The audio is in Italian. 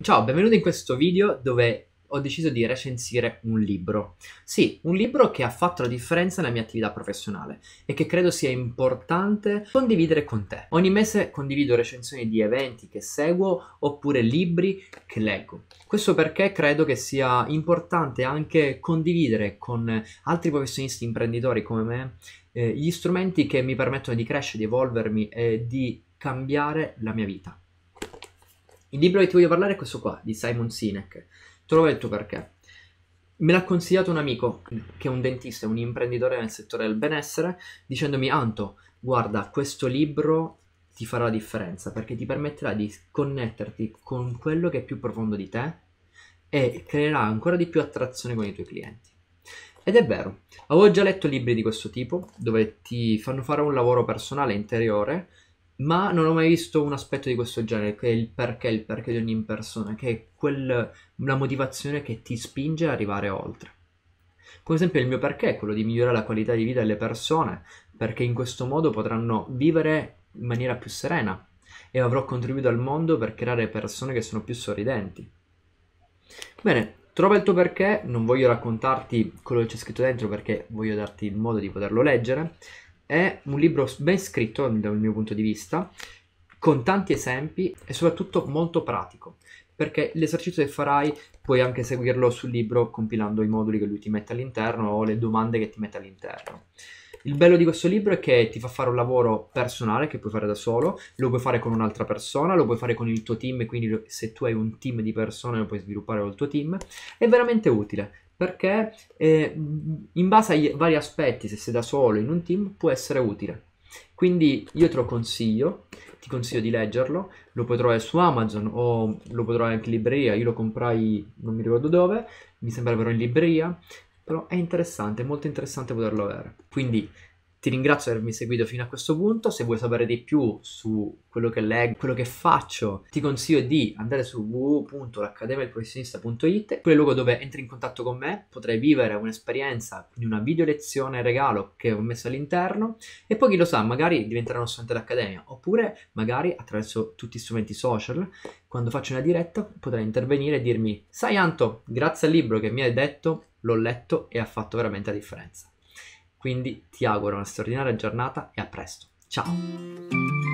Ciao, benvenuti in questo video dove ho deciso di recensire un libro. Sì, un libro che ha fatto la differenza nella mia attività professionale e che credo sia importante condividere con te. Ogni mese condivido recensioni di eventi che seguo oppure libri che leggo. Questo perché credo che sia importante anche condividere con altri professionisti imprenditori come me eh, gli strumenti che mi permettono di crescere, di evolvermi e di cambiare la mia vita. Il libro di cui ti voglio parlare è questo qua, di Simon Sinek. Te il tuo perché. Me l'ha consigliato un amico, che è un dentista, un imprenditore nel settore del benessere, dicendomi, Anto, guarda, questo libro ti farà la differenza, perché ti permetterà di connetterti con quello che è più profondo di te e creerà ancora di più attrazione con i tuoi clienti. Ed è vero, avevo già letto libri di questo tipo, dove ti fanno fare un lavoro personale interiore, ma non ho mai visto un aspetto di questo genere, che è il perché, il perché di ogni persona, che è quel, la motivazione che ti spinge ad arrivare oltre. Come esempio il mio perché è quello di migliorare la qualità di vita delle persone, perché in questo modo potranno vivere in maniera più serena e avrò contribuito al mondo per creare persone che sono più sorridenti. Bene, trova il tuo perché, non voglio raccontarti quello che c'è scritto dentro perché voglio darti il modo di poterlo leggere, è un libro ben scritto dal mio punto di vista, con tanti esempi e soprattutto molto pratico, perché l'esercizio che farai puoi anche seguirlo sul libro compilando i moduli che lui ti mette all'interno o le domande che ti mette all'interno. Il bello di questo libro è che ti fa fare un lavoro personale che puoi fare da solo, lo puoi fare con un'altra persona, lo puoi fare con il tuo team, quindi se tu hai un team di persone lo puoi sviluppare col tuo team. È veramente utile perché eh, in base ai vari aspetti, se sei da solo in un team, può essere utile. Quindi io te lo consiglio, ti consiglio di leggerlo, lo puoi trovare su Amazon o lo puoi trovare anche in libreria, io lo comprai non mi ricordo dove, mi sembra però in libreria, però è interessante, è molto interessante poterlo avere. Quindi ti ringrazio per avermi seguito fino a questo punto, se vuoi sapere di più su quello che leggo, quello che faccio, ti consiglio di andare su www.l'accademiadelprofessionista.it, quel luogo dove entri in contatto con me, potrai vivere un'esperienza, di una video lezione regalo che ho messo all'interno e poi chi lo sa, magari diventerai uno studente d'accademia, oppure magari attraverso tutti gli strumenti social, quando faccio una diretta potrai intervenire e dirmi, sai Anto, grazie al libro che mi hai detto, l'ho letto e ha fatto veramente la differenza. Quindi ti auguro una straordinaria giornata e a presto. Ciao!